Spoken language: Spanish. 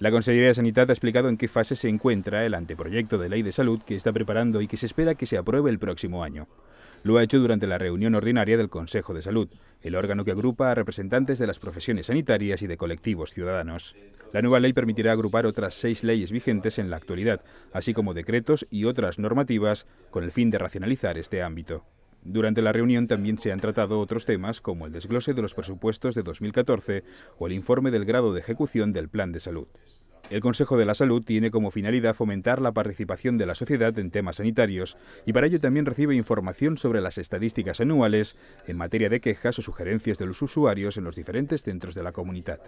La Consejería de Sanidad ha explicado en qué fase se encuentra el anteproyecto de ley de salud que está preparando y que se espera que se apruebe el próximo año. Lo ha hecho durante la reunión ordinaria del Consejo de Salud, el órgano que agrupa a representantes de las profesiones sanitarias y de colectivos ciudadanos. La nueva ley permitirá agrupar otras seis leyes vigentes en la actualidad, así como decretos y otras normativas, con el fin de racionalizar este ámbito. Durante la reunión también se han tratado otros temas como el desglose de los presupuestos de 2014 o el informe del grado de ejecución del plan de salud. El Consejo de la Salud tiene como finalidad fomentar la participación de la sociedad en temas sanitarios y para ello también recibe información sobre las estadísticas anuales en materia de quejas o sugerencias de los usuarios en los diferentes centros de la comunidad.